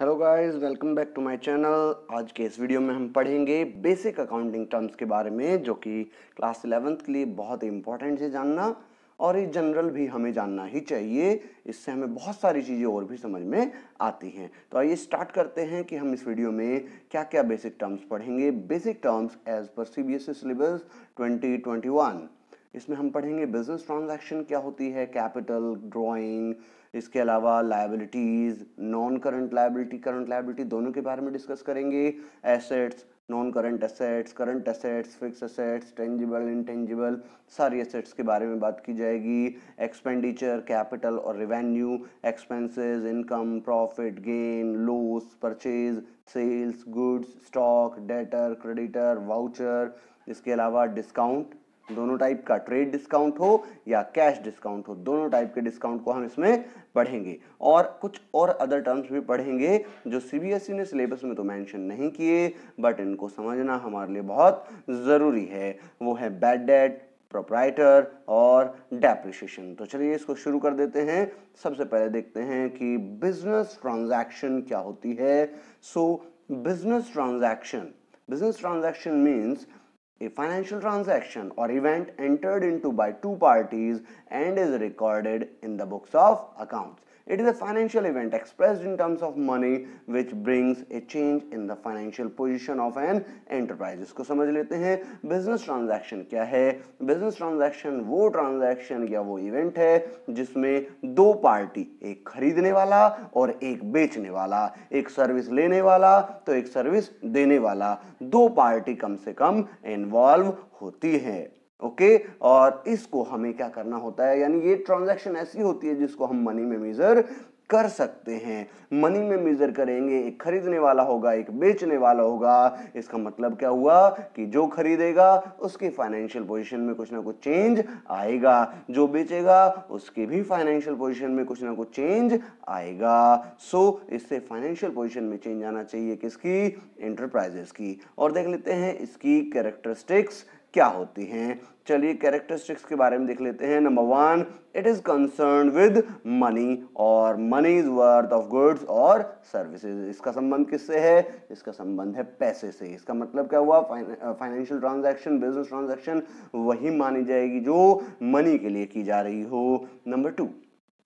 Hello guys welcome back to my channel आज के इस वीडियो में हम पढ़ेंगे बेसिक अकाउंटिंग टर्म्स के बारे में जो कि क्लास इलेवेंथ के लिए बहुत ही इंपॉर्टेंट है जानना और ये जनरल भी हमें जानना ही चाहिए इससे हमें बहुत सारी चीज़ें और भी समझ में आती हैं तो आइए स्टार्ट करते हैं कि हम इस वीडियो में क्या क्या बेसिक टर्म्स पढ़ेंगे बेसिक टर्म्स एज पर C B S E syllabus twenty twenty one इसमें हम पढ़ेंगे बिजनेस ट्रांजेक्शन क्या होती है कैपिटल ड्राइंग इसके अलावा liabilities non current liability current liability दोनों के बारे में डिस्कस करेंगे assets non current assets current assets fix assets tangible intangible सारी एसेट्स के बारे में बात की जाएगी एक्सपेंडिचर कैपिटल और revenue expenses income profit gain loss purchase sales goods stock debtor creditor voucher इसके अलावा डिस्काउंट दोनों टाइप का ट्रेड डिस्काउंट हो या कैश डिस्काउंट हो दोनों टाइप के डिस्काउंट को हम इसमें पढ़ेंगे और कुछ और अदर टर्म्स भी पढ़ेंगे जो सीबीएसई e ने सिलेबस में तो मेंशन नहीं किए बट इनको समझना हमारे लिए बहुत ज़रूरी है वो है बैड डेट प्रोपराइटर और डेप्रिशिएशन तो चलिए इसको शुरू कर देते हैं सबसे पहले देखते हैं कि बिजनेस ट्रांजैक्शन क्या होती है so business transaction business transaction means A financial transaction or event entered into by two parties and is recorded in the books of accounts. It is a financial event expressed in terms of money which brings a change in the financial position of an enterprise. इसको समझ लेते हैं business transaction क्या है business transaction वो transaction या वो event है जिसमें दो पार्टी एक खरीदने वाला और एक बेचने वाला एक सर्विस लेने वाला तो एक सर्विस देने वाला दो पार्टी कम से कम इन्वॉल्व होती है ओके okay? और इसको हमें क्या करना होता है यानी ये ट्रांजैक्शन ऐसी होती है जिसको हम मनी में मेजर कर सकते हैं मनी में मेजर करेंगे एक खरीदने वाला होगा एक बेचने वाला होगा इसका मतलब क्या हुआ कि जो खरीदेगा उसकी फाइनेंशियल पोजीशन में कुछ ना कुछ चेंज आएगा जो बेचेगा उसके भी फाइनेंशियल पोजीशन में कुछ ना कुछ चेंज आएगा सो so, इससे फाइनेंशियल पोजीशन में चेंज आना चाहिए किसकी इंटरप्राइजेस की और देख लेते हैं इसकी कैरेक्टरिस्टिक्स क्या होती हैं चलिए कैरेक्टरिस्टिक्स के बारे में देख लेते हैं number one it is concern with money और money is worth of goods और सर्विसेज इसका संबंध किससे है इसका संबंध है पैसे से इसका मतलब क्या हुआ फाइनेंशियल ट्रांजैक्शन बिजनेस ट्रांजैक्शन वही मानी जाएगी जो मनी के लिए की जा रही हो number two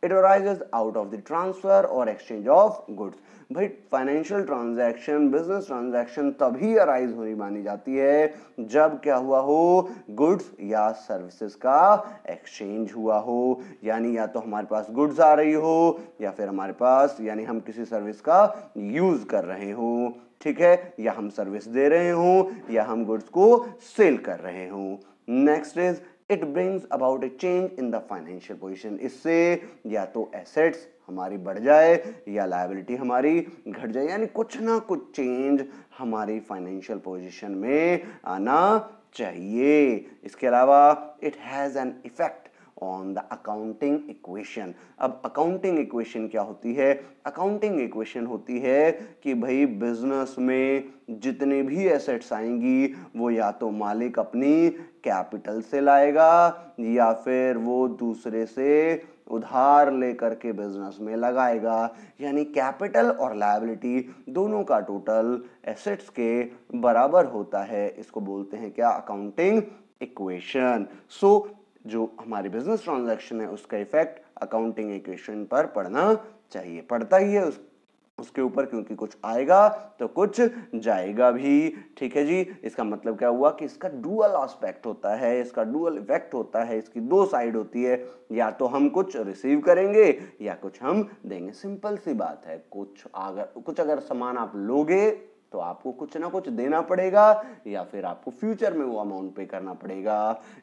it arises out of the transfer और एक्सचेंज ऑफ गुड्स भाई फाइनेंशियल ट्रांजैक्शन बिजनेस ट्रांजैक्शन तभी अराइज होनी मानी जाती है जब क्या हुआ हो गुड्स या सर्विसेज का एक्सचेंज हुआ हो यानी या तो हमारे पास गुड्स आ रही हो या फिर हमारे पास यानी हम किसी सर्विस का यूज कर रहे हो ठीक है या हम सर्विस दे रहे हो या हम गुड्स को सेल कर रहे हो next is it brings about a change in the financial position इससे या तो एसेट्स हमारी बढ़ जाए या लाइबिलिटी हमारी घट जाए यानी कुछ ना कुछ चेंज हमारी फाइनेंशियल पोजिशन में आना चाहिए इसके अलावा it has an effect on the accounting equation अब अकाउंटिंग इक्वेशन क्या होती है अकाउंटिंग इक्वेशन होती है कि भाई बिजनेस में जितने भी एसेट्स आएंगी वो या तो मालिक अपनी कैपिटल से लाएगा या फिर वो दूसरे से उधार लेकर के बिजनेस में लगाएगा यानी कैपिटल और लाइबिलिटी दोनों का टोटल एसेट्स के बराबर होता है इसको बोलते हैं क्या अकाउंटिंग इक्वेशन सो जो हमारी बिजनेस ट्रांजैक्शन है उसका इफेक्ट अकाउंटिंग इक्वेशन पर पड़ना चाहिए पड़ता ही है उस उसके ऊपर क्योंकि कुछ आएगा तो कुछ जाएगा भी ठीक है जी इसका मतलब क्या हुआ कि इसका डुअल आस्पेक्ट होता है इसका डुअल इफेक्ट होता है इसकी दो साइड होती है या तो हम कुछ रिसीव करेंगे या कुछ हम देंगे सिंपल सी बात है कुछ अगर कुछ अगर सामान आप लोगे तो आपको कुछ ना कुछ देना पड़ेगा या फिर आपको फ्यूचर में वो अमाउंट पे करना पड़ेगा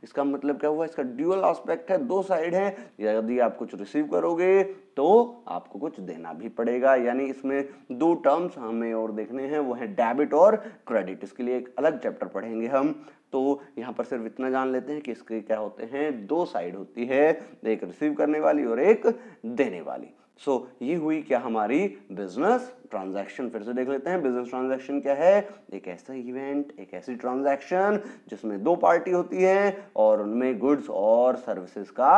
इसका मतलब क्या हुआ इसका ड्यूअल एस्पेक्ट है दो साइड है यदि आप कुछ रिसीव करोगे तो आपको कुछ देना भी पड़ेगा यानी इसमें दो टर्म्स हमें और देखने हैं वो है डेबिट और क्रेडिट इसके लिए एक अलग चैप्टर पढ़ेंगे हम तो यहाँ पर सिर्फ इतना जान लेते हैं कि इसके क्या होते हैं दो साइड होती है एक रिसीव करने वाली और एक देने वाली सो so, ये हुई क्या हमारी बिजनेस ट्रांजैक्शन फिर से देख लेते हैं बिजनेस ट्रांजैक्शन क्या है एक ऐसा इवेंट एक ऐसी ट्रांजैक्शन जिसमें दो पार्टी होती है और उनमें गुड्स और सर्विसेज का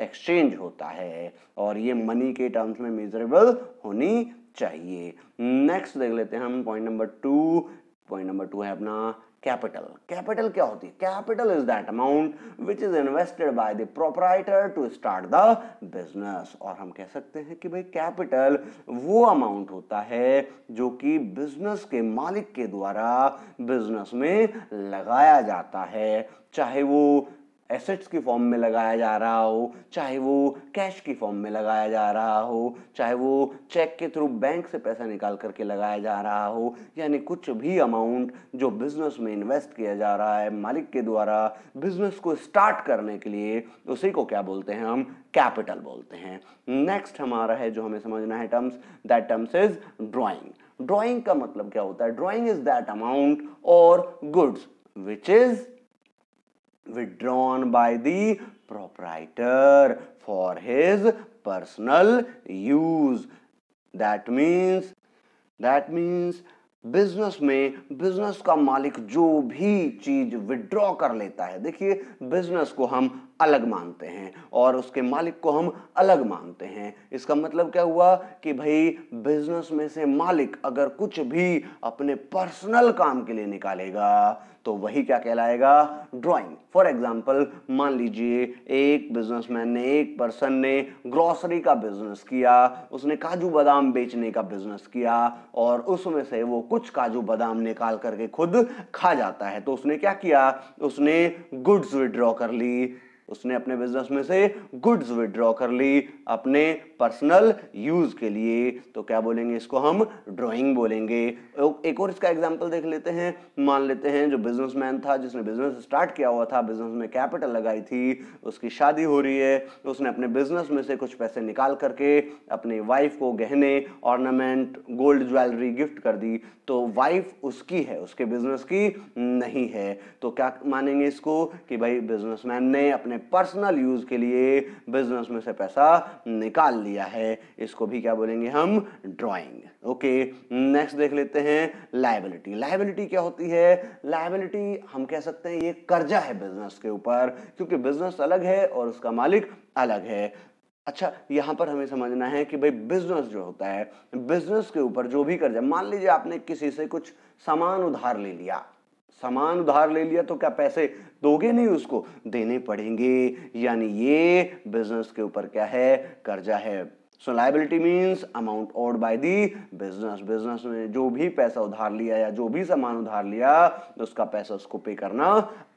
एक्सचेंज होता है और ये मनी के टर्म्स में मेजरेबल होनी चाहिए नेक्स्ट देख लेते हैं हम point number two point number two है अपना कैपिटल कैपिटल क्या होती है capital is that amount which is invested by the proprietor to start the business और हम कह सकते हैं कि भाई कैपिटल वो अमाउंट होता है जो कि बिजनेस के मालिक के द्वारा बिजनेस में लगाया जाता है चाहे वो एसेट्स की फॉर्म में लगाया जा रहा हो चाहे वो कैश की फॉर्म में लगाया जा रहा हो चाहे वो चेक के थ्रू बैंक से पैसा निकाल करके लगाया जा रहा हो यानी कुछ भी अमाउंट जो बिज़नेस में इन्वेस्ट किया जा रहा है मालिक के द्वारा बिज़नेस को स्टार्ट करने के लिए उसी को क्या बोलते हैं हम कैपिटल बोलते हैं नेक्स्ट हमारा है जो हमें समझना है terms that terms is drawing drawing का मतलब क्या होता है ड्रॉइंग इज दैट अमाउंट और goods which is withdrawn by the proprietor for his personal use that means that means business में बिजनेस का मालिक जो भी चीज विड्रॉ कर लेता है देखिए बिजनेस को हम अलग मानते हैं और उसके मालिक को हम अलग मानते हैं इसका मतलब क्या हुआ कि भाई बिजनेस में से मालिक अगर कुछ भी अपने पर्सनल काम के लिए निकालेगा तो वही क्या कहलाएगा ड्राइंग फॉर एग्जाम्पल मान लीजिए एक बिजनेसमैन ने एक पर्सन ने ग्रॉसरी का बिजनेस किया उसने काजू बादाम बेचने का बिजनेस किया और उसमें से वो कुछ काजू बादाम निकाल करके खुद खा जाता है तो उसने क्या किया उसने गुड्स विड्रॉ कर ली उसने अपने बिजनेस में से गुड्स विड्रॉ कर ली अपने पर्सनल यूज के लिए तो क्या बोलेंगे इसको हम ड्राइंग बोलेंगे एक और इसका एग्जांपल देख लेते हैं मान लेते हैं जो बिजनेसमैन था जिसने बिजनेस स्टार्ट किया हुआ था बिजनेस में कैपिटल लगाई थी उसकी शादी हो रही है उसने अपने बिजनेस में से कुछ पैसे निकाल करके अपनी वाइफ को गहने ऑर्नामेंट गोल्ड ज्वेलरी गिफ्ट कर दी तो वाइफ उसकी है उसके बिजनेस की नहीं है तो क्या मानेंगे इसको कि भाई बिजनेसमैन ने अपने पर्सनल यूज के लिए बिजनेस में से पैसा निकाल लिया है इसको भी क्या बोलेंगे हम ड्राइंग ओके नेक्स्ट देख लेते हैं लाइबिलिटी लाइबिलिटी क्या होती है लाइबिलिटी हम कह सकते हैं ये कर्जा है बिजनेस के ऊपर क्योंकि बिजनेस अलग है और उसका मालिक अलग है अच्छा यहाँ पर हमें समझना है कि भाई बिजनेस जो होता है बिजनेस के ऊपर जो भी कर्जा मान लीजिए आपने किसी से कुछ सामान उधार ले लिया सामान उधार ले लिया तो क्या पैसे दोगे नहीं उसको देने पड़ेंगे यानी ये बिजनेस के ऊपर क्या है कर्जा है so liability means amount owed by the business business में जो भी पैसा उधार लिया या जो भी सामान उधार लिया तो उसका पैसा उसको पे करना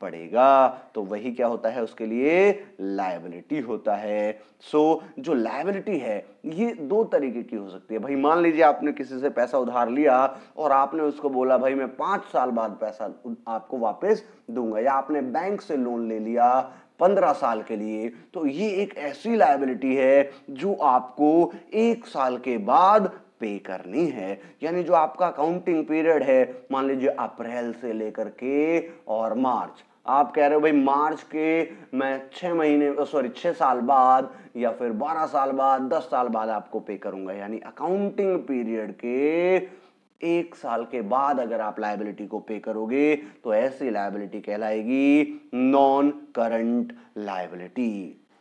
पड़ेगा तो वही क्या होता है उसके लिए लाइबिलिटी होता है सो so, जो लाइबिलिटी है ये दो तरीके की हो सकती है भाई मान लीजिए आपने किसी से पैसा उधार लिया और आपने उसको बोला भाई मैं पाँच साल बाद पैसा आपको वापस दूंगा या आपने बैंक से लोन ले लिया पंद्रह साल के लिए तो ये एक ऐसी लाइबिलिटी है जो आपको एक साल के बाद पे करनी है यानी जो आपका अकाउंटिंग पीरियड है मान लीजिए अप्रैल से लेकर के और मार्च आप कह रहे हो भाई मार्च के मैं छः महीने सॉरी छः साल बाद या फिर बारह साल बाद दस साल बाद आपको पे करूंगा यानी अकाउंटिंग पीरियड के एक साल के बाद अगर आप लाइबिलिटी को पे करोगे तो ऐसी लाइबिलिटी कहलाएगी नॉन करंट लाइबिलिटी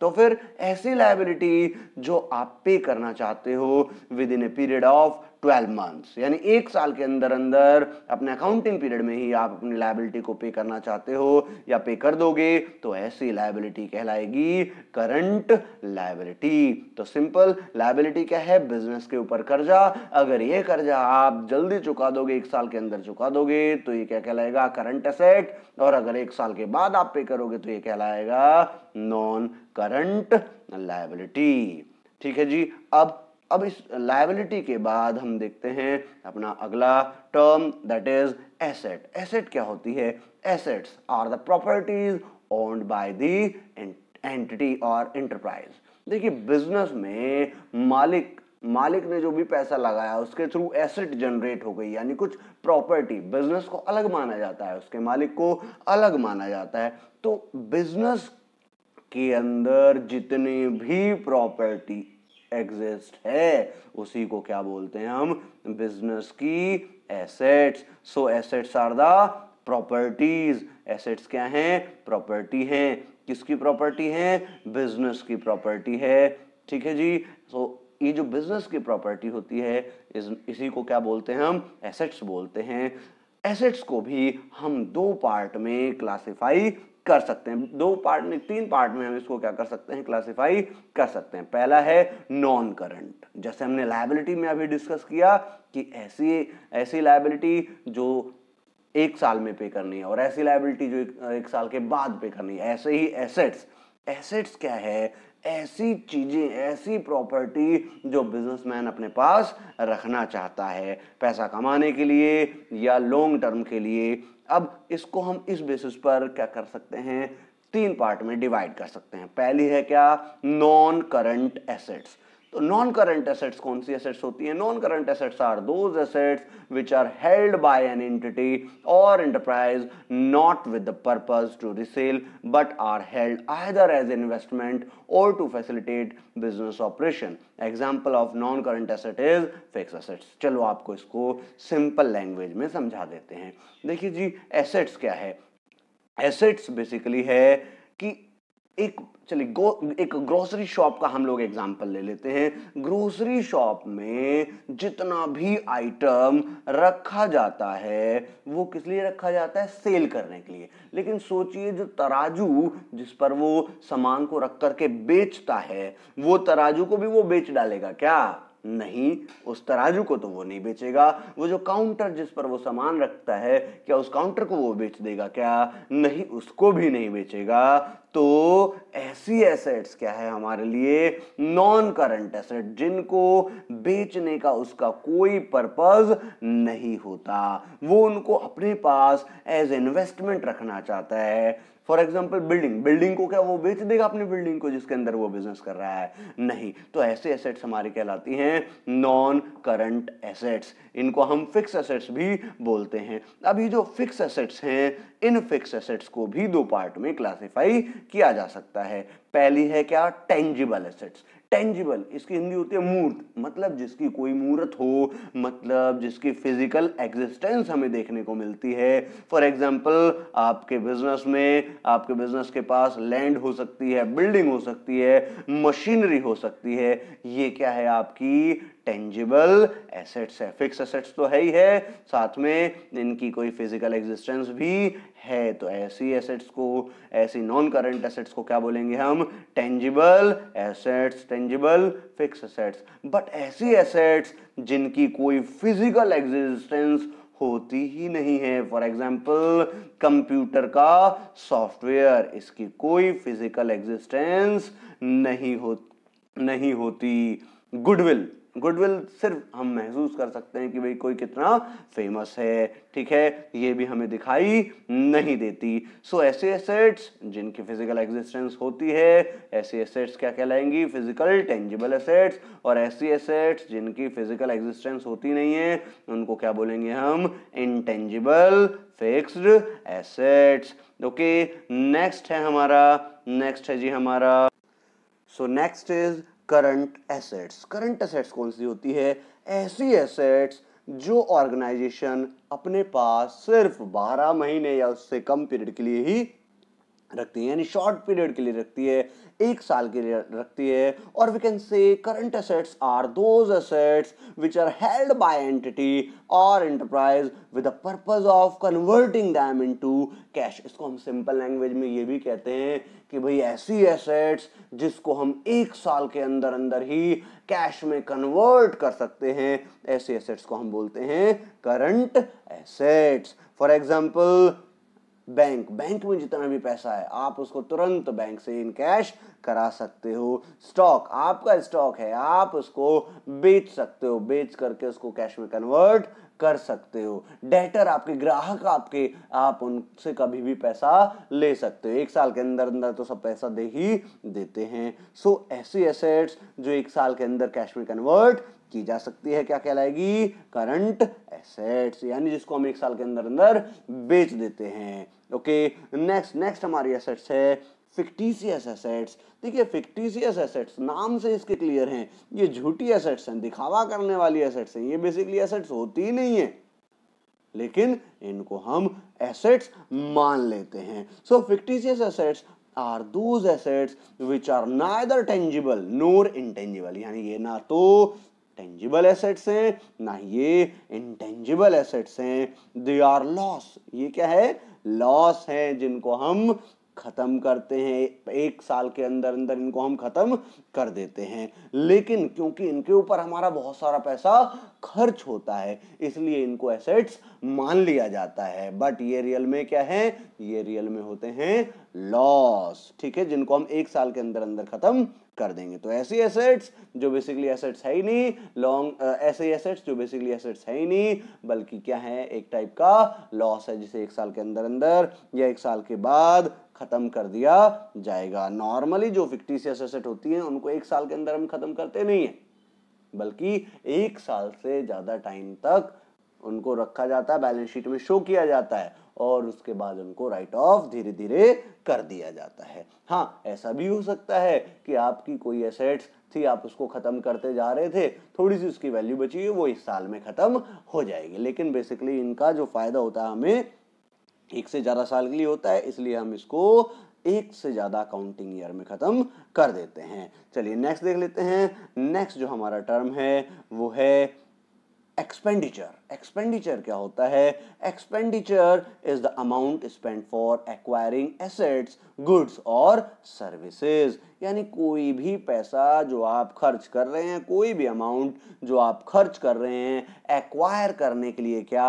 तो फिर ऐसी लाइबिलिटी जो आप पे करना चाहते हो within a period of 12 months यानी एक साल के अंदर अंदर अपने अकाउंटिंग पीरियड में ही आप अपनी लाइबिलिटी को पे करना चाहते हो या पे कर दोगे तो ऐसी लाइबिलिटी कहलाएगी करंट लाइबिलिटी तो सिंपल लाइबिलिटी क्या है बिजनेस के ऊपर कर्जा अगर ये कर्जा आप जल्दी चुका दोगे एक साल के अंदर चुका दोगे तो ये क्या कहलाएगा करंट असेट और अगर एक साल के बाद आप पे करोगे तो ये कहलाएगा नॉन करंट लाइबिलिटी ठीक है जी अब अब इस लाइबिलिटी के बाद हम देखते हैं अपना अगला term that is asset asset क्या होती है assets are the properties owned by the entity और एंटरप्राइज देखिए बिजनेस में मालिक मालिक ने जो भी पैसा लगाया उसके थ्रू एसेट जनरेट हो गई यानी कुछ प्रॉपर्टी बिजनेस को अलग माना जाता है उसके मालिक को अलग माना जाता है तो बिजनेस के अंदर जितनी भी प्रॉपर्टी एग्जिस्ट है उसी को क्या बोलते हैं हम बिजनेस की assets so assets are the properties assets क्या हैं प्रॉपर्टी हैं किसकी प्रॉपर्टी है बिजनेस की प्रॉपर्टी है ठीक है जी सो so, ये जो बिजनेस की प्रॉपर्टी होती है इस, इसी को क्या बोलते हैं हम एसेट्स बोलते हैं एसेट्स को भी हम दो पार्ट में क्लासिफाई कर सकते हैं दो पार्ट में तीन पार्ट में हम इसको क्या कर सकते हैं क्लासिफाई कर सकते हैं पहला है नॉन करंट जैसे हमने लाइबिलिटी में अभी डिस्कस किया कि ऐसी ऐसी लाइबिलिटी जो एक साल में पे करनी है और ऐसी लाइबिलिटी जो एक, एक साल के बाद पे करनी है ऐसे ही एसेट्स एसेट्स क्या है ऐसी चीज़ें ऐसी प्रॉपर्टी जो बिजनेसमैन अपने पास रखना चाहता है पैसा कमाने के लिए या लॉन्ग टर्म के लिए अब इसको हम इस बेसिस पर क्या कर सकते हैं तीन पार्ट में डिवाइड कर सकते हैं पहली है क्या नॉन करंट एसेट्स तो नॉन करंट एसेट्स कौन सी एसेट्स होती हैं non current assets are those assets which are held by an entity और enterprise not with the purpose to resale but are held either as investment और to facilitate business operation Example of non current asset is fix assets चलो आपको इसको simple language में समझा देते हैं देखिए जी एसेट्स क्या है एसेट्स बेसिकली है कि एक चलिए एक ग्रोसरी शॉप का हम लोग एग्जाम्पल ले लेते हैं ग्रोसरी शॉप में जितना भी आइटम रखा जाता है वो किस लिए रखा जाता है सेल करने के लिए लेकिन सोचिए जो तराजू जिस पर वो सामान को रख करके बेचता है वो तराजू को भी वो बेच डालेगा क्या नहीं उस तराजू को तो वो नहीं बेचेगा वो जो काउंटर जिस पर वो सामान रखता है क्या उस काउंटर को वो बेच देगा क्या नहीं उसको भी नहीं बेचेगा तो ऐसी एसेट्स क्या है हमारे लिए नॉन करंट एसेट जिनको बेचने का उसका कोई पर्पज नहीं होता वो उनको अपने पास एज इन्वेस्टमेंट रखना चाहता है फॉर एग्जाम्पल बिल्डिंग बिल्डिंग को क्या वो बेच देगा अपनी बिल्डिंग को जिसके अंदर वो बिजनेस कर रहा है नहीं तो ऐसे एसेट्स हमारी कहलाती हैं नॉन करंट एसेट्स इनको हम फिक्स एसेट्स भी बोलते हैं अब ये जो फिक्स एसेट्स हैं इन फिक्स एसेट्स को भी दो पार्ट में क्लासिफाई किया जा सकता है पहली है क्या टेंजिबल एसेट्स टेंजिबल इसकी हिंदी होती है मूर्त मतलब जिसकी कोई मूर्त हो मतलब जिसकी फिजिकल एग्जिस्टेंस हमें देखने को मिलती है फॉर एग्जाम्पल आपके बिजनेस में आपके बिजनेस के पास लैंड हो सकती है बिल्डिंग हो सकती है मशीनरी हो सकती है ये क्या है आपकी टेंजिबल एसेट्स है फिक्स एसेट्स तो है ही है साथ में इनकी कोई फिजिकल एग्जिस्टेंस भी है तो ऐसी एसेट्स को ऐसी नॉन करंट एसेट्स को क्या बोलेंगे हम tangible assets tangible fix assets but ऐसी एसेट्स जिनकी कोई फिजिकल एग्जिस्टेंस होती ही नहीं है फॉर एग्जाम्पल कंप्यूटर का सॉफ्टवेयर इसकी कोई फिजिकल एग्जिस्टेंस नहीं हो नहीं होती गुडविल गुडविल सिर्फ हम महसूस कर सकते हैं कि भाई कोई कितना फेमस है ठीक है ये भी हमें दिखाई नहीं देती सो ऐसे एसेट्स जिनकी फिजिकल एग्जिस्टेंस होती है ऐसे एसेट्स क्या कहलाएंगी फिजिकल टेंजिबल एसेट्स और ऐसी एसेट्स जिनकी फिजिकल एग्जिस्टेंस होती नहीं है उनको क्या बोलेंगे हम intangible fixed assets okay next है हमारा नेक्स्ट है जी हमारा so next is current assets current assets कौन सी होती है ऐसी एसेट्स जो ऑर्गेनाइजेशन अपने पास सिर्फ 12 महीने या उससे कम पीरियड के लिए ही रखती है यानी शॉर्ट पीरियड के लिए रखती है एक साल के लिए रखती है और we can say current assets are those assets which are held by entity और enterprise with purpose of converting them into cash इसको हम सिंपल लैंग्वेज में ये भी कहते हैं कि भाई ऐसी एसेट्स जिसको हम एक साल के अंदर अंदर ही कैश में कन्वर्ट कर सकते हैं ऐसे एसेट्स को हम बोलते हैं current assets for example bank bank में जितना भी पैसा है आप उसको तुरंत बैंक से इन कैश करा सकते हो स्टॉक आपका स्टॉक है आप उसको बेच सकते हो बेच करके उसको कैश में कन्वर्ट कर सकते हो डेटर आपके ग्राहक आपके आप उनसे कभी भी पैसा ले सकते हो एक साल के अंदर अंदर तो सब पैसा दे ही देते हैं सो so, ऐसी एसेट्स जो एक साल के अंदर कैश में कन्वर्ट की जा सकती है क्या कहलाएगी करंट एसेट्स यानी जिसको हम एक साल के अंदर अंदर बेच देते हैं ओके नेक्स्ट नेक्स्ट हमारी एसेट्स है फिक्टीसियस एसेट्स देखिए फिक्टीसियस एसेट्स नाम से इसके क्लियर हैं ये झूठी एसेट्स हैं दिखावा करने वाली एसेट्स हैं ये बेसिकली एसेट्स होती नहीं है लेकिन इनको हम एसेट्स मान लेते हैं so fictitious assets are those assets which are neither tangible nor intangible यानी ये ना तो टेंजिबल एसेट्स हैं ना ये इनटेंजिबल एसेट्स हैं दे आर लॉस ये क्या है लॉस है जिनको हम खत्म करते हैं एक साल के अंदर अंदर इनको हम खत्म कर देते हैं लेकिन क्योंकि इनके ऊपर हमारा बहुत सारा पैसा खर्च होता है इसलिए इनको एसेट्स मान लिया जाता है बट ये रियल में क्या है ये रियल में होते हैं लॉस ठीक है जिनको हम एक साल के अंदर अंदर खत्म कर देंगे तो ऐसी एसेट्स जो बेसिकली एसेट्स है ही नहीं लॉन्ग ऐसे एसेट्स जो बेसिकली एसेट्स है ही नहीं बल्कि क्या है एक टाइप का लॉस है जिसे एक साल के अंदर अंदर या एक साल के बाद खत्म कर दिया जाएगा नॉर्मली जो फिक्टिशियस एसेट होती है उनको एक साल के अंदर हम खत्म करते नहीं है बल्कि एक साल से ज्यादा टाइम तक उनको रखा जाता है बैलेंस शीट में शो किया जाता है और उसके बाद उनको राइट ऑफ धीरे धीरे कर दिया जाता है हाँ ऐसा भी हो सकता है कि आपकी कोई एसेट्स थी आप उसको ख़त्म करते जा रहे थे थोड़ी सी उसकी वैल्यू बची है वो इस साल में ख़त्म हो जाएगी लेकिन बेसिकली इनका जो फ़ायदा होता है हमें एक से ज़्यादा साल के लिए होता है इसलिए हम इसको एक से ज़्यादा काउंटिंग ईयर में ख़त्म कर देते हैं चलिए नेक्स्ट देख लेते हैं नेक्स्ट जो हमारा टर्म है वो है एक्सपेंडिचर एक्सपेंडिचर क्या होता है expenditure is the amount spend for acquiring assets goods और सर्विसेज यानी कोई भी पैसा जो आप खर्च कर रहे हैं कोई भी अमाउंट जो आप खर्च कर रहे हैं एक्वायर करने के लिए क्या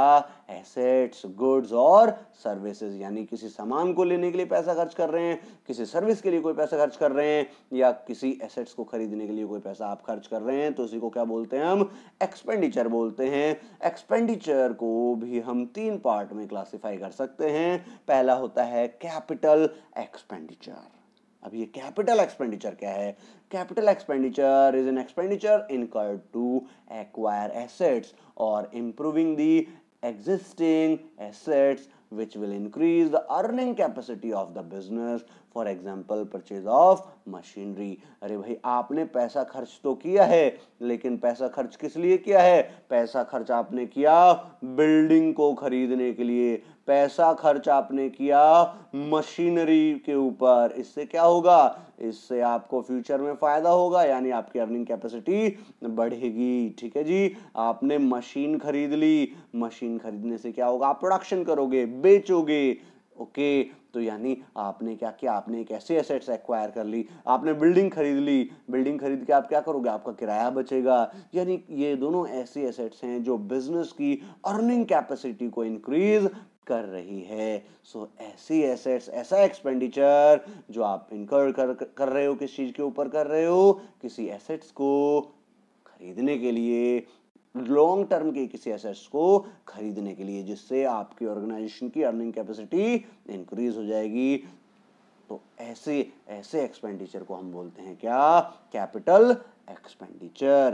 एसेट्स गुड्स और सर्विसेज यानी किसी सामान को लेने के लिए पैसा खर्च कर रहे हैं किसी सर्विस के लिए कोई पैसा खर्च कर रहे हैं या किसी एसेट्स को खरीदने के लिए कोई पैसा आप खर्च कर रहे हैं तो इसी को क्या बोलते हैं हम एक्सपेंडिचर बोलते हैं एक्सपेंडिचर को भी हम तीन पार्ट में क्लासिफाई कर सकते हैं पहला होता है कैपिटल एक्सपेंडिचर अब ये कैपिटल एक्सपेंडिचर क्या है capital expenditure is an expenditure incurred to acquire assets और improving the existing assets which will increase the earning capacity of the business for example purchase of machinery अरे भाई आपने पैसा खर्च तो किया है लेकिन पैसा खर्च किस लिए किया है पैसा खर्च आपने किया बिल्डिंग को खरीदने के लिए पैसा खर्च आपने किया मशीनरी के ऊपर इससे क्या होगा इससे आपको फ्यूचर में फायदा होगा यानी आपकी अर्निंग कैपेसिटी बढ़ेगी ठीक है जी आपने मशीन खरीद ली मशीन खरीदने से क्या होगा आप प्रोडक्शन करोगे बेचोगे ओके तो यानी आपने क्या किया आपने एक ऐसे एसेट्स एक्वायर कर ली आपने बिल्डिंग खरीद ली बिल्डिंग खरीद के आप क्या करोगे आपका किराया बचेगा यानी ये दोनों ऐसे एसेट्स हैं जो बिजनेस की अर्निंग कैपेसिटी को इंक्रीज कर रही है सो so, ऐसी एसेट्स ऐसा एक्सपेंडिचर जो आप इनकर कर, कर रहे हो किस चीज़ के ऊपर कर रहे हो किसी एसेट्स को खरीदने के लिए लॉन्ग टर्म के किसी एसेट्स को खरीदने के लिए जिससे आपकी ऑर्गेनाइजेशन की अर्निंग कैपेसिटी इंक्रीज हो जाएगी तो ऐसे ऐसे एक्सपेंडिचर को हम बोलते हैं क्या capital expenditure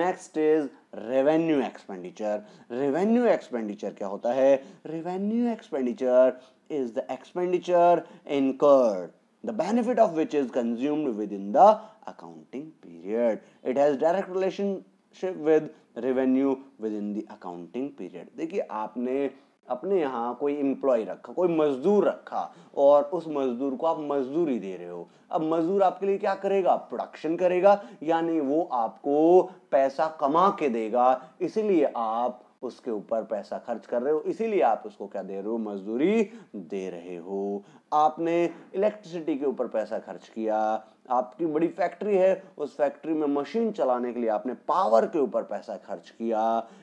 next is revenue expenditure revenue expenditure क्या होता है revenue expenditure is the expenditure incurred the benefit of which is consumed within the accounting period it has direct relationship with revenue within the accounting period देखिए आपने अपने यहाँ कोई employ रखा कोई मजदूर रखा और उस मजदूर को आप मजदूरी दे रहे हो अब मजदूर आपके लिए क्या करेगा प्रोडक्शन करेगा यानी वो आपको पैसा कमा के देगा इसीलिए आप उसके ऊपर पैसा खर्च कर रहे हो इसीलिए आप उसको क्या दे रहे हो मजदूरी दे रहे हो आपने इलेक्ट्रिसिटी के ऊपर पैसा खर्च किया आपकी बड़ी फैक्ट्री है उस फैक्ट्री में मशीन चलाने के लिए आपने पावर के ऊपर पैसा खर्च किया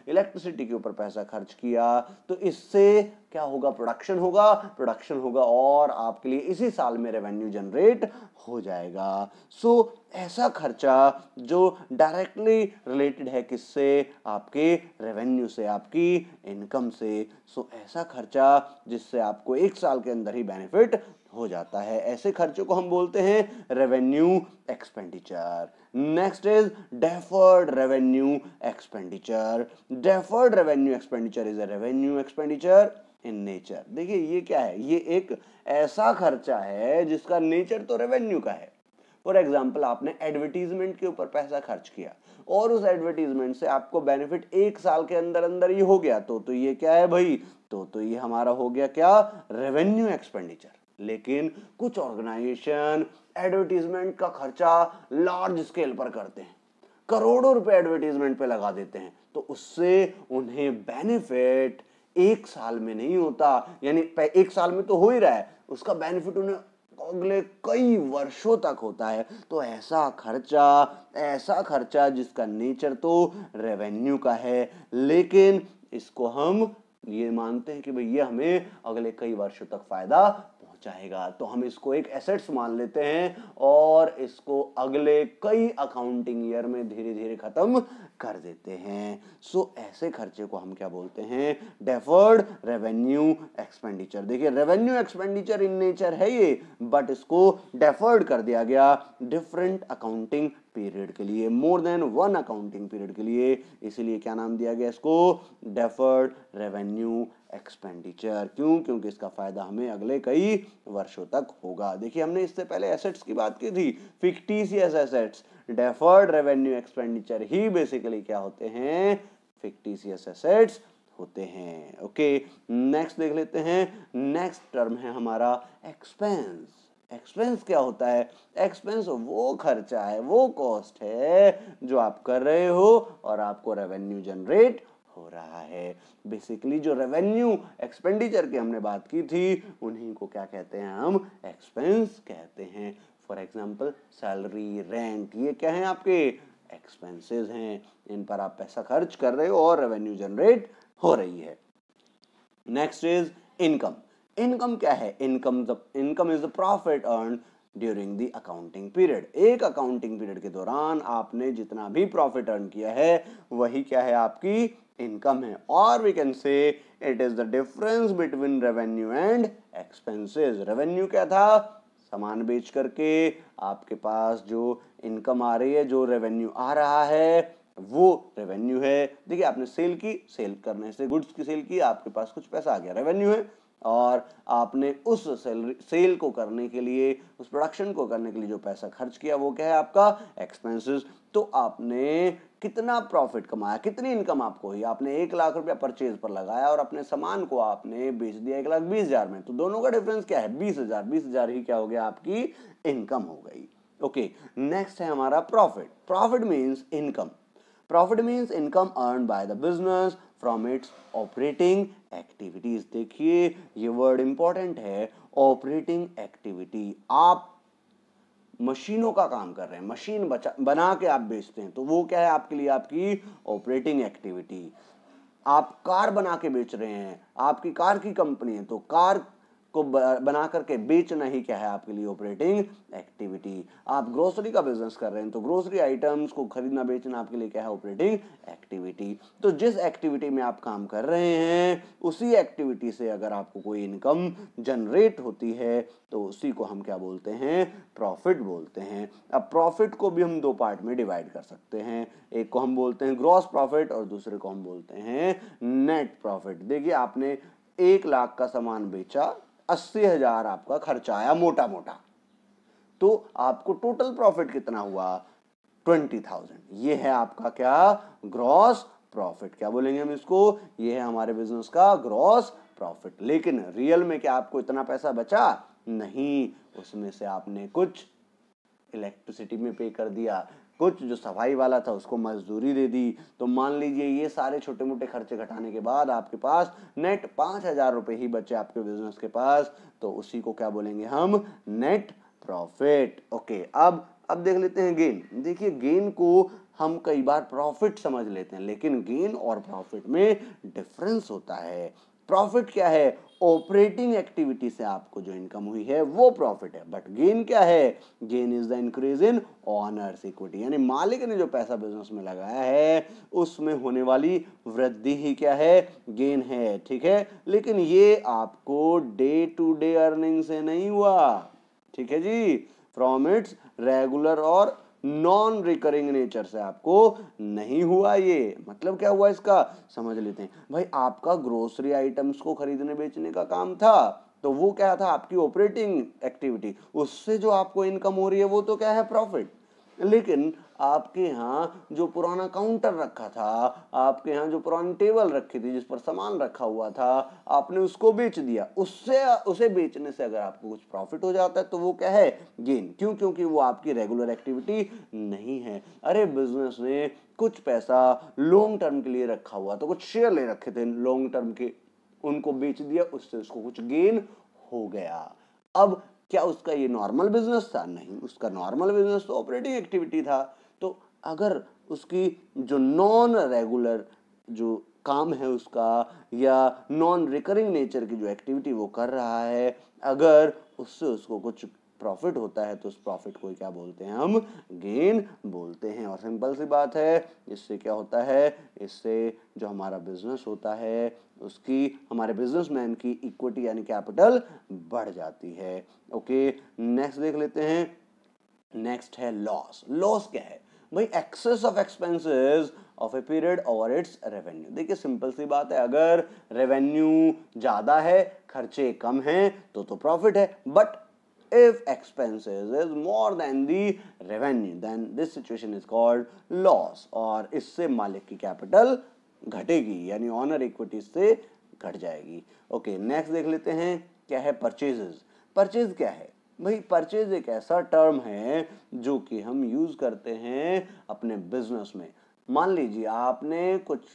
इलेक्ट्रिसिटी के ऊपर पैसा खर्च किया तो इससे क्या होगा प्रोडक्शन होगा प्रोडक्शन होगा और आपके लिए इसी साल में रेवेन्यू जनरेट हो जाएगा सो so, ऐसा खर्चा जो डायरेक्टली रिलेटेड है किससे आपके रेवेन्यू से आपकी इनकम से सो so, ऐसा खर्चा जिससे आपको एक साल के अंदर ही बेनिफिट हो जाता है ऐसे खर्चों को हम बोलते हैं revenue expenditure next is deferred revenue expenditure deferred revenue expenditure is a revenue expenditure in nature देखिए ये क्या है ये एक ऐसा खर्चा है जिसका नेचर तो रेवेन्यू का है फॉर एग्जाम्पल आपने एडवर्टीजमेंट के ऊपर पैसा खर्च किया और उस एडवर्टीजमेंट से आपको बेनिफिट एक साल के अंदर अंदर ही हो गया तो तो ये क्या है भाई तो तो ये हमारा हो गया क्या रेवेन्यू एक्सपेंडिचर लेकिन कुछ ऑर्गेनाइजेशन एडवर्टीजमेंट का खर्चा लार्ज स्केल पर करते हैं करोड़ों रुपए एडवर्टीजमेंट पे लगा देते हैं तो उससे उन्हें बेनिफिट एक साल में नहीं होता यानी एक साल में तो हो ही रहा है उसका बेनिफिट उन्हें अगले कई वर्षों तक होता है तो ऐसा खर्चा ऐसा खर्चा जिसका नेचर तो रेवेन्यू का है लेकिन इसको हम ये मानते हैं कि भाई ये हमें अगले कई वर्षों तक फायदा चाहेगा तो हम इसको एक एसेट्स मान लेते हैं और इसको अगले कई अकाउंटिंग ईयर में धीरे धीरे ख़त्म कर देते हैं सो so, ऐसे खर्चे को हम क्या बोलते हैं डेफर्ड रेवेन्यू एक्सपेंडिचर देखिए रेवेन्यू एक्सपेंडिचर इन नेचर है ये बट इसको डेफर्ड कर दिया गया डिफरेंट अकाउंटिंग पीरियड के लिए more than one accounting period के लिए इसीलिए क्या नाम दिया गया इसको डेफर्ड रेवेन्यू एक्सपेंडिचर क्यों क्योंकि इसका फायदा हमें अगले कई वर्षों तक होगा देखिए हमने इससे पहले एसेट्स की बात की थी fictitious assets deferred revenue expenditure ही बेसिकली क्या होते हैं फिक्टीसियस एसेट्स होते हैं ओके नेक्स्ट देख लेते हैं नेक्स्ट टर्म है हमारा एक्सपेंस एक्सपेंस क्या होता है एक्सपेंस वो खर्चा है वो कॉस्ट है जो आप कर रहे हो और आपको रेवेन्यू जनरेट हो रहा है बेसिकली जो रेवेन्यू एक्सपेंडिचर की हमने बात की थी उन्हीं को क्या कहते हैं हम एक्सपेंस कहते हैं फॉर एग्जाम्पल सैलरी रेंट ये क्या है आपके एक्सपेंसेस हैं इन पर आप पैसा खर्च कर रहे हो और रेवेन्यू जनरेट हो रही है नेक्स्ट इज इनकम इनकम क्या है income income is the profit earn during the accounting period एक अकाउंटिंग पीरियड के दौरान आपने जितना भी प्रॉफिट अर्न किया है वही क्या है आपकी इनकम है और we can say it is the difference between revenue and expenses revenue क्या था सामान बेच करके आपके पास जो इनकम आ रही है जो रेवेन्यू आ रहा है वो रेवेन्यू है देखिए आपने सेल की सेल करने से गुड्स की सेल की आपके पास कुछ पैसा आ गया रेवेन्यू है और आपने उस सेल सेल को करने के लिए उस प्रोडक्शन को करने के लिए जो पैसा खर्च किया वो क्या है आपका एक्सपेंसेस तो आपने कितना प्रॉफिट कमाया कितनी इनकम आपको हुई आपने एक लाख रुपया परचेज पर लगाया और अपने सामान को आपने बेच दिया एक लाख बीस हजार में तो दोनों का डिफरेंस क्या है बीस हजार बीस हजार ही क्या हो गया आपकी इनकम हो गई ओके नेक्स्ट है हमारा profit profit means income profit means income earn by the business from its operating activities देखिए ये वर्ड इंपॉर्टेंट है ऑपरेटिंग एक्टिविटी आप मशीनों का काम कर रहे हैं मशीन बचा बना के आप बेचते हैं तो वो क्या है आपके लिए आपकी ऑपरेटिंग एक्टिविटी आप कार बना के बेच रहे हैं आपकी कार की कंपनी है तो कार को बना करके बेचना ही क्या है आपके लिए ऑपरेटिंग एक्टिविटी आप ग्रोसरी का बिजनेस कर रहे हैं तो ग्रोसरी आइटम्स को खरीदना बेचना आपके लिए क्या है ऑपरेटिंग एक्टिविटी तो जिस एक्टिविटी में आप काम कर रहे हैं उसी एक्टिविटी से अगर आपको कोई इनकम जनरेट होती है तो उसी को हम क्या बोलते हैं प्रॉफिट बोलते हैं अब प्रॉफिट को भी हम दो पार्ट में डिवाइड कर सकते हैं एक को हम बोलते हैं ग्रॉस प्रॉफिट और दूसरे को हम बोलते हैं नेट प्रॉफिट देखिए आपने एक लाख का सामान बेचा अस्सी हजार आपका खर्चा आया मोटा मोटा तो आपको टोटल प्रॉफिट कितना हुआ ट्वेंटी थाउजेंड ये है आपका क्या ग्रॉस प्रॉफिट क्या बोलेंगे हम इसको ये है हमारे बिजनेस का ग्रॉस प्रॉफिट लेकिन रियल में क्या आपको इतना पैसा बचा नहीं उसमें से आपने कुछ इलेक्ट्रिसिटी में पे कर दिया कुछ जो सफाई वाला था उसको मजदूरी दे दी तो मान लीजिए ये सारे छोटे मोटे खर्चे घटाने के बाद आपके पास नेट पाँच हज़ार रुपये ही बचे आपके बिजनेस के पास तो उसी को क्या बोलेंगे हम नेट प्रॉफिट ओके अब अब देख लेते हैं गेन देखिए गेन को हम कई बार प्रॉफिट समझ लेते हैं लेकिन गेन और प्रॉफिट में डिफरेंस होता है प्रॉफिट क्या है ऑपरेटिंग एक्टिविटी से आपको जो इनकम हुई है वो प्रॉफिट है बट गेन क्या है gain is the increase in owners equity यानी मालिक ने जो पैसा बिजनेस में लगाया है उसमें होने वाली वृद्धि ही क्या है गेन है ठीक है लेकिन ये आपको डे टू डे अर्निंग से नहीं हुआ ठीक है जी फ्रॉम इट्स रेगुलर और नॉन रिकरिंग नेचर से आपको नहीं हुआ ये मतलब क्या हुआ इसका समझ लेते हैं भाई आपका ग्रोसरी आइटम्स को खरीदने बेचने का काम था तो वो क्या था आपकी ऑपरेटिंग एक्टिविटी उससे जो आपको इनकम हो रही है वो तो क्या है प्रॉफिट लेकिन आपके यहाँ जो पुराना काउंटर रखा था आपके यहाँ जो पुरानी टेबल रखी थी जिस पर सामान रखा हुआ था आपने उसको बेच दिया उससे उसे बेचने से अगर आपको कुछ प्रॉफिट हो जाता है तो वो क्या है गेन क्यों क्योंकि वो आपकी रेगुलर एक्टिविटी नहीं है अरे बिजनेस ने कुछ पैसा लॉन्ग टर्म के लिए रखा हुआ तो कुछ शेयर ले रखे थे लॉन्ग टर्म के उनको बेच दिया उससे उसको कुछ गेन हो गया अब क्या उसका ये नॉर्मल बिजनेस था नहीं उसका नॉर्मल बिजनेस तो ऑपरेटिंग एक्टिविटी था तो अगर उसकी जो नॉन रेगुलर जो काम है उसका या नॉन रिकरिंग नेचर की जो एक्टिविटी वो कर रहा है अगर उससे उसको कुछ प्रॉफिट होता है तो उस प्रॉफिट को क्या बोलते हैं हम गेन बोलते हैं और सिंपल सी बात है इससे क्या होता है इससे जो हमारा बिजनेस होता है उसकी हमारे बिजनेसमैन की इक्विटी यानी कैपिटल बढ़ जाती है ओके नेक्स्ट देख लेते हैं नेक्स्ट है लॉस लॉस क्या है भाई excess of expenses of a period over its revenue देखिए सिंपल सी बात है अगर रेवेन्यू ज़्यादा है खर्चे कम हैं तो तो प्रॉफिट है but if expenses is more than the revenue then this situation is called loss or isse malik ki capital ghategi yani owner equity se ghat jayegi okay next dekh lete hain kya hai purchases purchase kya hai भाई purchase एक ऐसा term है जो कि हम use करते हैं अपने बिजनेस में मान लीजिए आपने कुछ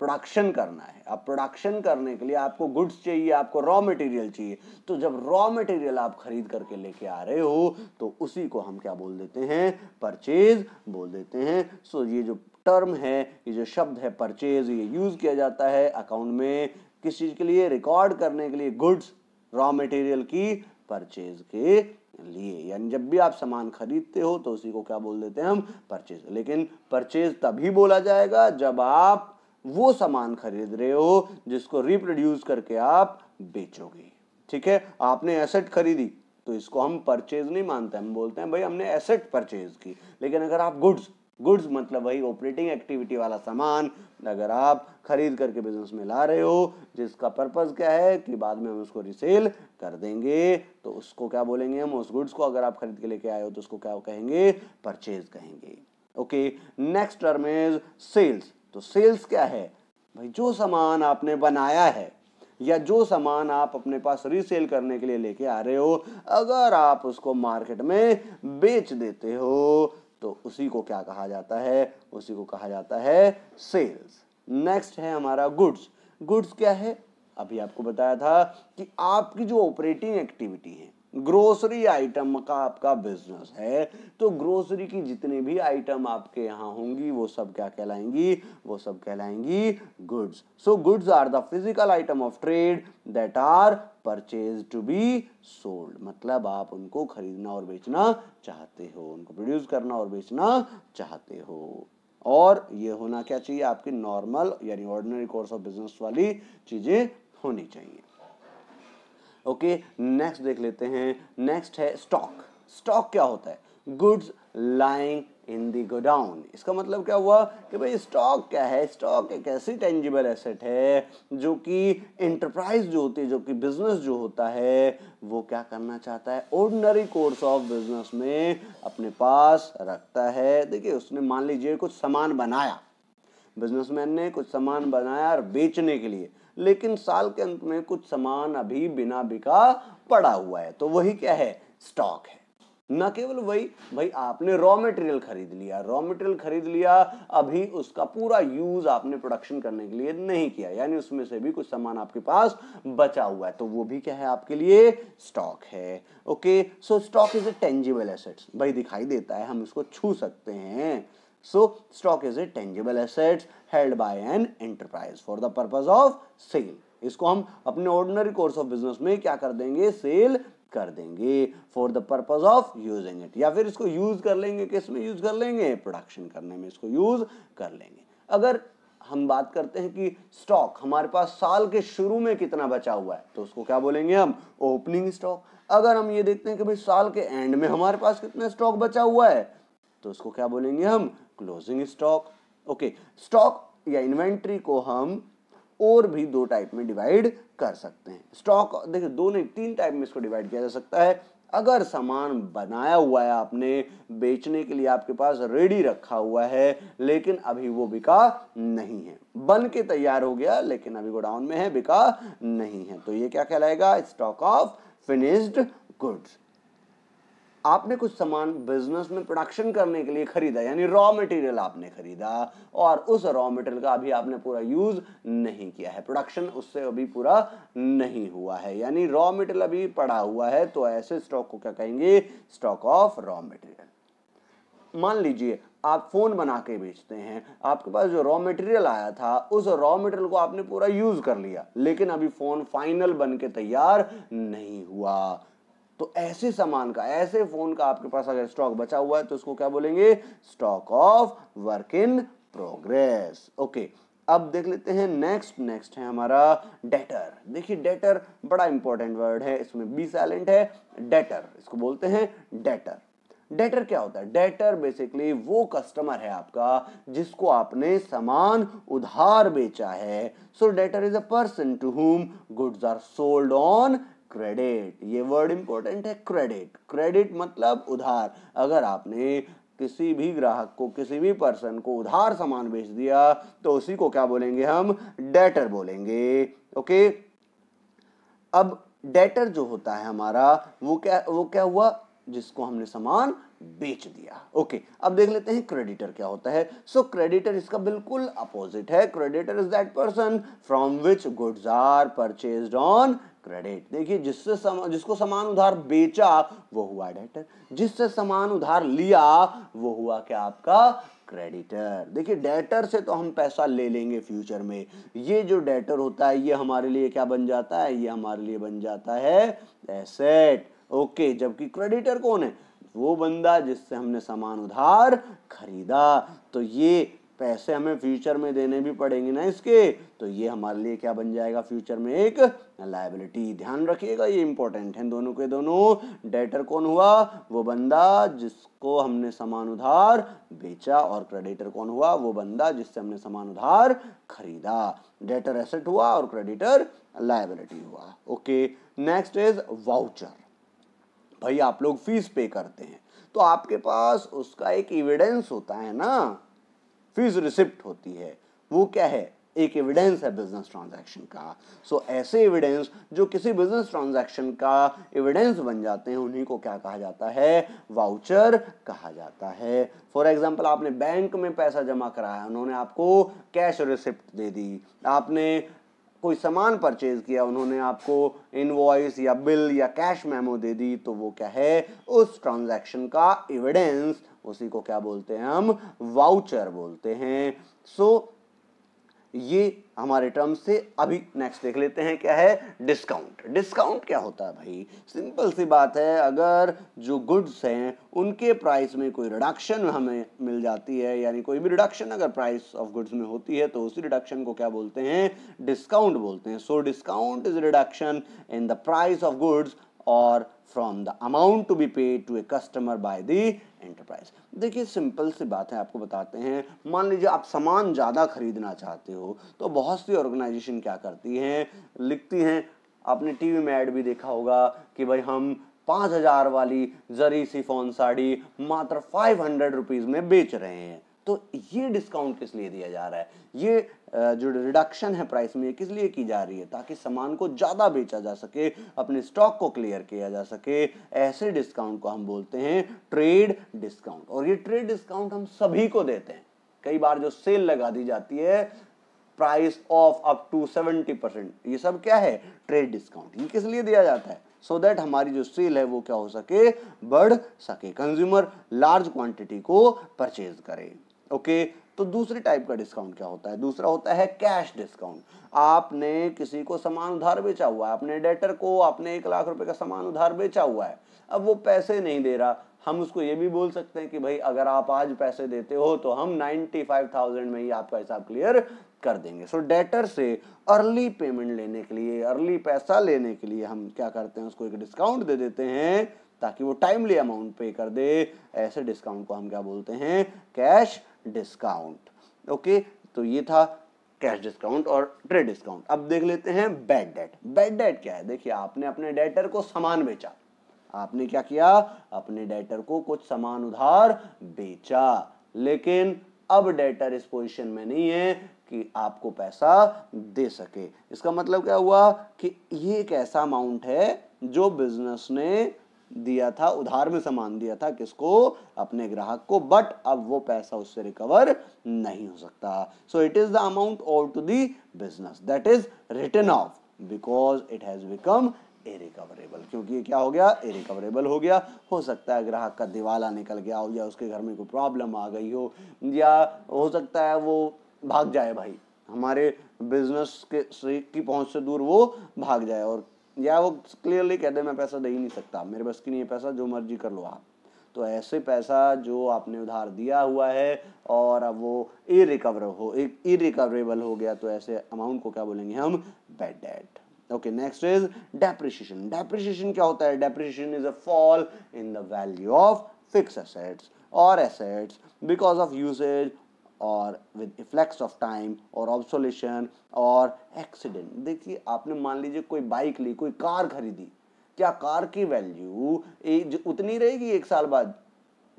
प्रोडक्शन करना है अब प्रोडक्शन करने के लिए आपको गुड्स चाहिए आपको रॉ मटेरियल चाहिए तो जब रॉ मटेरियल आप खरीद करके लेके आ रहे हो तो उसी को हम क्या बोल देते हैं परचेज बोल देते हैं सो ये जो टर्म है ये जो शब्द है परचेज ये यूज किया जाता है अकाउंट में किस चीज के लिए रिकॉर्ड करने के लिए गुड्स रॉ मटेरियल की परचेज के लिए यानी जब भी आप सामान खरीदते हो तो उसी को क्या बोल देते हैं हम परचेज लेकिन परचेज तभी बोला जाएगा जब आप वो सामान खरीद रहे हो जिसको रिप्रोड्यूस करके आप बेचोगे ठीक है आपने एसेट खरीदी तो इसको हम परचेज नहीं मानते हम बोलते हैं भाई हमने एसेट परचेज की लेकिन अगर आप गुड्स गुड्स मतलब वही ऑपरेटिंग एक्टिविटी वाला सामान अगर आप खरीद करके बिजनेस में ला रहे हो जिसका पर्पस क्या है कि बाद में हम उसको रिसेल कर देंगे तो उसको क्या बोलेंगे हम उस गुड्स को अगर आप खरीद के लेके आए हो तो उसको क्या कहेंगे परचेज कहेंगे okay next term is sales तो सेल्स क्या है भाई जो सामान आपने बनाया है या जो सामान आप अपने पास रीसेल करने के लिए लेके आ रहे हो अगर आप उसको मार्केट में बेच देते हो तो उसी को क्या कहा जाता है उसी को कहा जाता है सेल्स नेक्स्ट है हमारा गुड्स गुड्स क्या है अभी आपको बताया था कि आपकी जो ऑपरेटिंग एक्टिविटी है ग्रोसरी आइटम का आपका बिजनेस है तो ग्रोसरी की जितनी भी आइटम आपके यहाँ होंगी वो सब क्या कहलाएंगी वो सब कहलाएंगी goods so goods are the physical item of trade that are purchase to be sold मतलब आप उनको खरीदना और बेचना चाहते हो उनको प्रोड्यूस करना और बेचना चाहते हो और ये होना क्या चाहिए आपकी नॉर्मल यानी ऑर्डिनरी कोर्स ऑफ बिजनेस वाली चीज़ें होनी चाहिए ओके नेक्स्ट देख लेते हैं नेक्स्ट है स्टॉक स्टॉक क्या होता है goods lying in the godown इसका मतलब क्या हुआ कि भाई स्टॉक क्या है स्टॉक एक ऐसी टेंजिबल एसेट है जो कि इंटरप्राइज जो होती है जो कि बिजनेस जो होता है वो क्या करना चाहता है ऑर्डनरी कोर्स ऑफ बिजनेस में अपने पास रखता है देखिए उसने मान लीजिए कुछ सामान बनाया बिजनेसमैन ने कुछ सामान बनाया और बेचने के लिए लेकिन साल के अंत में कुछ सामान अभी बिना बिका पड़ा हुआ है तो वही क्या है स्टॉक है न केवल वही भाई आपने रॉ मटेरियल खरीद लिया रॉ मटेरियल खरीद लिया अभी उसका पूरा यूज आपने प्रोडक्शन करने के लिए नहीं किया यानी उसमें से भी कुछ सामान आपके पास बचा हुआ है तो वो भी क्या है आपके लिए स्टॉक है okay so stock is a tangible assets भाई दिखाई देता है हम इसको छू सकते हैं So, stock is a tangible assets held by an enterprise for the purpose of sale. इसको हम अपने ऑर्डिनरी कोर्स ऑफ बिजनेस में क्या कर देंगे सेल कर देंगे for the purpose of using it या फिर इसको यूज कर लेंगे किस में यूज कर लेंगे प्रोडक्शन करने में इसको यूज कर लेंगे अगर हम बात करते हैं कि स्टॉक हमारे पास साल के शुरू में कितना बचा हुआ है तो उसको क्या बोलेंगे हम ओपनिंग स्टॉक अगर हम ये देखते हैं कि भाई साल के एंड में हमारे पास कितना स्टॉक बचा हुआ है तो उसको क्या बोलेंगे हम क्लोजिंग स्टॉक ओके स्टॉक या इन्वेंट्री को हम और भी दो टाइप में डिवाइड कर सकते हैं स्टॉक देखिए दो नहीं तीन टाइप में इसको डिवाइड किया जा सकता है अगर सामान बनाया हुआ है आपने बेचने के लिए आपके पास रेडी रखा हुआ है लेकिन अभी वो बिका नहीं है बन के तैयार हो गया लेकिन अभी गोडाउन में है बिका नहीं है तो ये क्या कहलाएगा स्टॉक ऑफ फिनिश्ड गुड्स आपने कुछ सामान बिजनेस में प्रोडक्शन करने के लिए खरीदा यानी रॉ मटेरियल आपने खरीदा और उस रॉ मटेरियल का अभी आपने पूरा यूज नहीं किया है प्रोडक्शन उससे अभी पूरा नहीं हुआ है यानी रॉ मटेरियल अभी पड़ा हुआ है तो ऐसे स्टॉक को क्या कहेंगे स्टॉक ऑफ रॉ मटेरियल मान लीजिए आप फ़ोन बना के बेचते हैं आपके पास जो रॉ मटेरियल आया था उस रॉ मटेरियल को आपने पूरा यूज़ कर लिया लेकिन अभी फ़ोन फाइनल बन के तैयार नहीं हुआ तो ऐसे सामान का ऐसे फोन का आपके पास अगर स्टॉक बचा हुआ है तो उसको क्या बोलेंगे stock of work in progress okay अब देख लेते हैं नेक्स्ट नेक्स्ट है हमारा डेटर देखिए डेटर बड़ा इंपॉर्टेंट वर्ड है इसमें बी साइलेंट है डेटर इसको बोलते हैं डेटर डेटर क्या होता है डेटर बेसिकली वो कस्टमर है आपका जिसको आपने सामान उधार बेचा है so debtor is a person to whom goods are sold on credit ये वर्ड इंपॉर्टेंट है क्रेडिट क्रेडिट मतलब उधार अगर आपने किसी भी ग्राहक को किसी भी पर्सन को उधार सामान बेच दिया तो उसी को क्या बोलेंगे हम डेटर बोलेंगे ओके अब डेटर जो होता है हमारा वो क्या वो क्या हुआ जिसको हमने सामान बेच दिया ओके अब देख लेते हैं क्रेडिटर क्या होता है सो so, क्रेडिटर इसका बिल्कुल अपोजिट है creditor is that person from which goods are purchase on credit देखिए जिससे सम, जिसको समान उधार बेचा वो हुआ डेटर जिससे समान उधार लिया वो हुआ क्या आपका क्रेडिटर देखिए डेटर से तो हम पैसा ले लेंगे फ्यूचर में ये जो डेटर होता है ये हमारे लिए क्या बन जाता है ये हमारे लिए बन जाता है एसेट ओके जबकि क्रेडिटर कौन है वो बंदा जिससे हमने सामान उधार खरीदा तो ये पैसे हमें फ्यूचर में देने भी पड़ेंगे ना इसके तो ये हमारे लिए क्या बन जाएगा फ्यूचर में एक लाइबिलिटी ध्यान रखिएगा ये इंपॉर्टेंट है दोनों के दोनों डेटर कौन हुआ वो बंदा जिसको हमने सामान उधार बेचा और क्रेडिटर कौन हुआ वो बंदा जिससे हमने सामान उधार खरीदा डेटर एसेट हुआ और क्रेडिटर लाइबिलिटी हुआ ओके नेक्स्ट इज वाउचर भाई आप लोग फीस पे करते हैं तो आपके पास उसका एक इविडेंस होता है ना फीस रिसिप्ट होती है वो क्या है एक एविडेंस है बिजनेस ट्रांजैक्शन का सो so, ऐसे एविडेंस जो किसी बिजनेस ट्रांजैक्शन का एविडेंस बन जाते हैं उन्हीं को क्या कहा जाता है वाउचर कहा जाता है फॉर एग्जांपल आपने बैंक में पैसा जमा कराया उन्होंने आपको कैश रिसिप्ट दे दी आपने कोई सामान परचेज किया उन्होंने आपको इनवॉइस या बिल या कैश मेमो दे दी तो वो क्या है उस ट्रांजैक्शन का एविडेंस उसी को क्या बोलते हैं हम वाउचर बोलते हैं सो so, ये हमारे टर्म से अभी नेक्स्ट देख लेते हैं क्या है डिस्काउंट डिस्काउंट क्या होता है भाई सिंपल सी बात है अगर जो गुड्स हैं उनके प्राइस में कोई रिडक्शन हमें मिल जाती है यानी कोई भी रिडक्शन अगर प्राइस ऑफ गुड्स में होती है तो उसी रिडक्शन को क्या बोलते हैं डिस्काउंट बोलते हैं so discount is reduction in the price of goods or from the amount to be paid to a customer by the enterprise देखिए सिंपल सी बात है आपको बताते हैं मान लीजिए आप सामान ज़्यादा खरीदना चाहते हो तो बहुत सी ऑर्गेनाइजेशन क्या करती हैं लिखती हैं आपने टीवी में ऐड भी देखा होगा कि भाई हम पाँच हज़ार वाली जरी सिफोन साड़ी मात्र फाइव हंड्रेड रुपीज़ में बेच रहे हैं तो ये डिस्काउंट किस लिए दिया जा रहा है ये जो रिडक्शन है प्राइस में किस लिए की जा रही है ताकि सामान को ज़्यादा बेचा जा सके अपने स्टॉक को क्लियर किया जा सके ऐसे डिस्काउंट को हम बोलते हैं ट्रेड डिस्काउंट और ये ट्रेड डिस्काउंट हम सभी को देते हैं कई बार जो सेल लगा दी जाती है price off up to seventy percent ये सब क्या है ट्रेड डिस्काउंट ये किस लिए दिया जाता है सो so दैट हमारी जो सेल है वो क्या हो सके बढ़ सके कंज्यूमर लार्ज क्वांटिटी को परचेज करे ओके तो दूसरी टाइप का डिस्काउंट क्या होता है दूसरा होता है कैश डिस्काउंट आपने किसी को सामान उधार बेचा हुआ है अपने डेटर को आपने एक लाख रुपए का सामान उधार बेचा हुआ है अब वो पैसे नहीं दे रहा हम उसको ये भी बोल सकते हैं कि भाई अगर आप आज पैसे देते हो तो हम नाइनटी फाइव थाउजेंड में ही आपका हिसाब क्लियर कर देंगे सो so, डेटर से अर्ली पेमेंट लेने के लिए अर्ली पैसा लेने के लिए हम क्या करते हैं उसको एक डिस्काउंट दे देते हैं ताकि वो टाइमली अमाउंट पे कर दे ऐसे डिस्काउंट को हम क्या बोलते हैं कैश डिस्काउंट ओके तो ये था कैश डिस्काउंट और ट्रेड डिस्काउंट अब देख लेते हैं बैड डेट बैड डेट क्या है देखिए आपने अपने डेटर को सामान बेचा आपने क्या किया अपने डेटर को कुछ सामान उधार बेचा लेकिन अब डेटर इस पोजीशन में नहीं है कि आपको पैसा दे सके इसका मतलब क्या हुआ कि ये एक ऐसा अमाउंट है जो बिजनेस ने दिया था उधार में सामान दिया था किसको अपने ग्राहक को बट अब वो पैसा उससे रिकवर नहीं हो सकता so it is the amount owed to the business that is written off because it has become irrecoverable क्योंकि ये क्या हो गया इरिकवरेबल हो गया हो सकता है ग्राहक का दिवाला निकल गया हो या उसके घर में कोई प्रॉब्लम आ गई हो या हो सकता है वो भाग जाए भाई हमारे बिजनेस के की पहुंच से दूर वो भाग जाए और या वो क्लियरली कह दे मैं पैसा दे ही नहीं सकता मेरे बस की नहीं है पैसा जो मर्जी कर लो आप तो ऐसे पैसा जो आपने उधार दिया हुआ है और अब वो इरिकवर रिकवर हो इरिकवरेबल हो गया तो ऐसे अमाउंट को क्या बोलेंगे हम bad debt okay next is depreciation depreciation क्या होता है depreciation is a fall in the value of fix assets और एसेट्स बिकॉज ऑफ यूसेज और विद इफ्लेक्स ऑफ टाइम और ऑब्सोलेशन और एक्सीडेंट देखिए आपने मान लीजिए कोई बाइक ली कोई कार खरीदी क्या कार की वैल्यू उतनी रहेगी एक साल बाद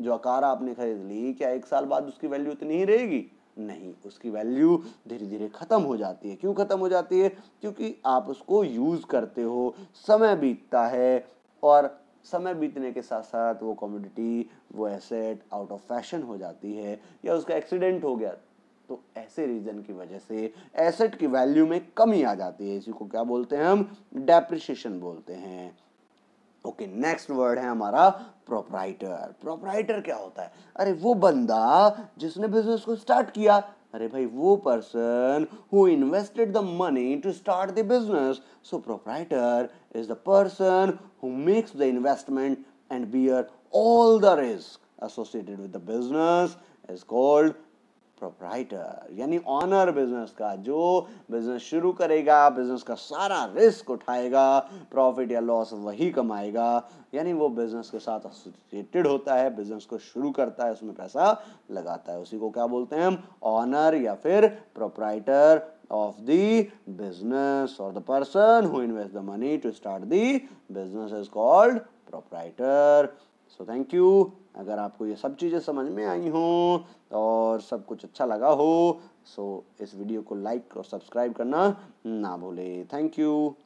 जो कार आपने खरीद ली क्या एक साल बाद उसकी वैल्यू उतनी ही रहेगी नहीं उसकी वैल्यू धीरे धीरे ख़त्म हो जाती है क्यों ख़त्म हो जाती है क्योंकि आप उसको यूज़ करते हो समय बीतता है और समय बीतने के साथ साथ वो कॉमोडिटी वो एसेट आउट ऑफ फैशन हो जाती है या उसका एक्सीडेंट हो गया तो ऐसे रीजन की वजह से एसेट की वैल्यू में कमी आ जाती है इसी को क्या बोलते हैं हम डेप्रिशिएशन बोलते हैं ओके नेक्स्ट वर्ड है हमारा प्रोपराइटर प्रोपराइटर क्या होता है अरे वो बंदा जिसने बिजनेस को स्टार्ट किया अरे भाई वो person who invested the money to start the business so proprietor is the person who makes the investment and bear all the risk associated with the business is called proprietor यानी owner business का जो business शुरू करेगा business का सारा risk उठाएगा profit या loss वही कमाएगा यानी वो बिजनेस के साथ एसोसिएटेड होता है बिजनेस को शुरू करता है उसमें पैसा लगाता है उसी को क्या बोलते हैं हम ऑनर या फिर proprietor of the business or the person who invests the money to start the business is called proprietor. So thank you. अगर आपको ये सब चीज़ें समझ में आई हों और सब कुछ अच्छा लगा हो सो so, इस वीडियो को लाइक और सब्सक्राइब करना ना भूले थैंक यू